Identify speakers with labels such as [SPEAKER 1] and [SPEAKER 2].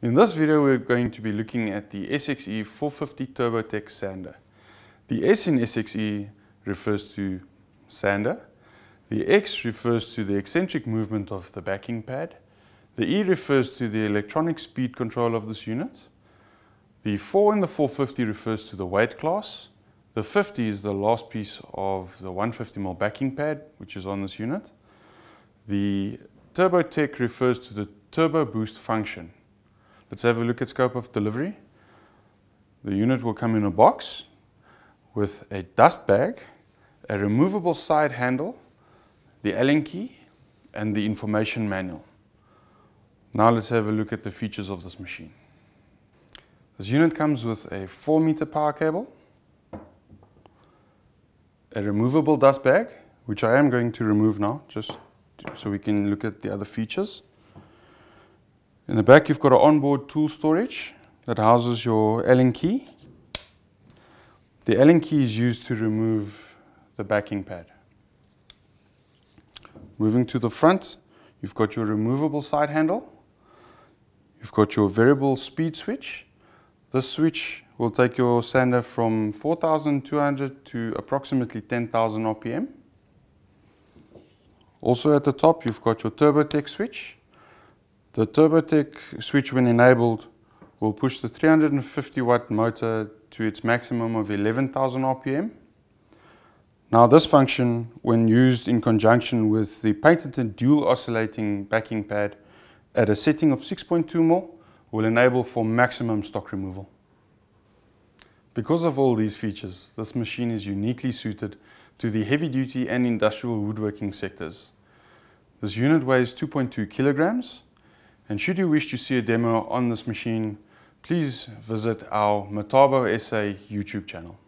[SPEAKER 1] In this video we're going to be looking at the SXE 450 TurboTech sander. The S in SXE refers to sander, the X refers to the eccentric movement of the backing pad, the E refers to the electronic speed control of this unit, the 4 in the 450 refers to the weight class, the 50 is the last piece of the 150mm backing pad which is on this unit, the TurboTech refers to the turbo boost function Let's have a look at scope of delivery. The unit will come in a box with a dust bag, a removable side handle, the Allen key, and the information manual. Now let's have a look at the features of this machine. This unit comes with a 4 meter power cable, a removable dust bag, which I am going to remove now, just so we can look at the other features. In the back, you've got an onboard tool storage that houses your Allen key. The Allen key is used to remove the backing pad. Moving to the front, you've got your removable side handle. You've got your variable speed switch. This switch will take your sander from 4,200 to approximately 10,000 RPM. Also at the top, you've got your TurboTech switch. The Turbotech switch when enabled will push the 350 watt motor to its maximum of 11,000 RPM. Now this function, when used in conjunction with the patented dual oscillating backing pad at a setting of 6.2 mil, will enable for maximum stock removal. Because of all these features, this machine is uniquely suited to the heavy-duty and industrial woodworking sectors. This unit weighs 2.2 kilograms and should you wish to see a demo on this machine, please visit our Metabo SA YouTube channel.